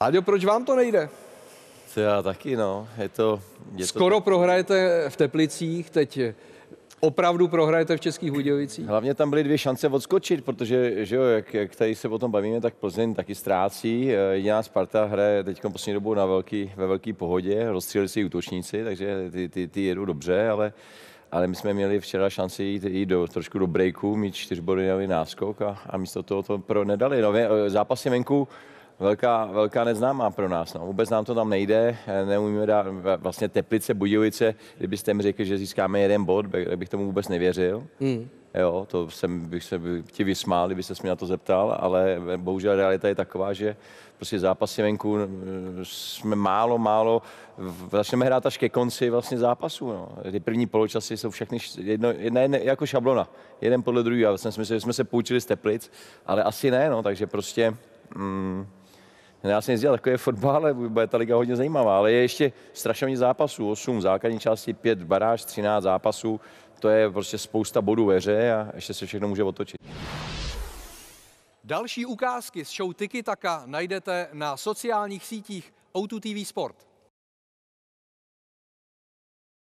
Ale proč vám to nejde? To já taky, no. Je to, je Skoro to... prohrajete v Teplicích, teď opravdu prohrajete v Českých Budějovicích? Hlavně tam byly dvě šance odskočit, protože že jo, jak, jak tady se o tom bavíme, tak Plzeň taky ztrácí. Eh, jediná Sparta hraje teď poslední dobou na velký, ve velké pohodě, rozstřílili si útočníci, takže ty, ty, ty jedou dobře, ale ale my jsme měli včera šanci jít, jít do, trošku do breaku, mít čtyřbodový náskok a, a místo toho to pro nedali. No, eh, zápasy venku velká, velká neznámá pro nás. No. Vůbec nám to tam nejde, neumíme dát vlastně Teplice, Budějovice, kdybyste mi řekli, že získáme jeden bod, tak bych tomu vůbec nevěřil. Mm. Jo, to jsem, bych se ti vysmál, kdyby se mě na to zeptal, ale bohužel realita je taková, že prostě zápasy venku jsme málo, málo, začneme hrát až ke konci vlastně zápasu. No. Ty první poločasy jsou všechny jedno, jedna, jedna, jako šablona, jeden podle druhého. Já jsem si myslel, že jsme se poučili z Teplic, ale asi ne, no, takže prostě... Mm, já jsem jezdil takové fotbal, ale bude ta liga hodně zajímavá, ale je ještě strašně zápasů, 8 v základní části, 5 baráž, 13 zápasů, to je prostě spousta bodů ve hře a ještě se všechno může otočit. Další ukázky z show Tiki Taka najdete na sociálních sítích O2 TV Sport.